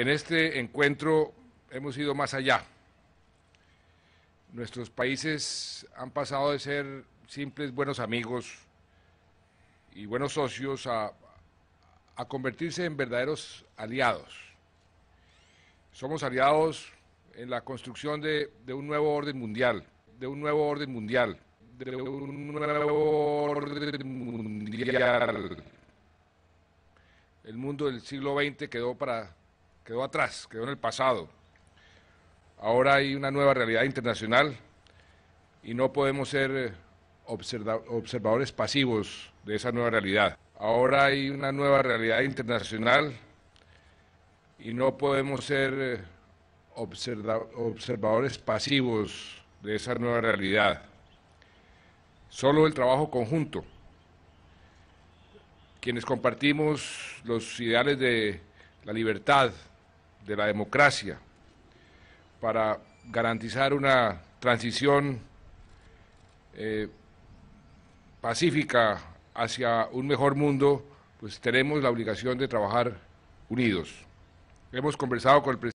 En este encuentro hemos ido más allá. Nuestros países han pasado de ser simples buenos amigos y buenos socios a, convertirse en verdaderos aliados. Somos aliados en la construcción de un nuevo orden mundial, de un nuevo orden mundial, de un nuevo orden mundial. El mundo del siglo XX quedó para quedó atrás, quedó en el pasado. Ahora hay una nueva realidad internacional y no podemos ser eh, observadores pasivos de esa nueva realidad. Ahora hay una nueva realidad internacional y no podemos ser eh, observadores pasivos de esa nueva realidad. Solo el trabajo conjunto, quienes compartimos los ideales de la libertad, de la democracia, para garantizar una transición eh, pacífica hacia un mejor mundo, pues tenemos la obligación de trabajar unidos. Hemos conversado con el presidente.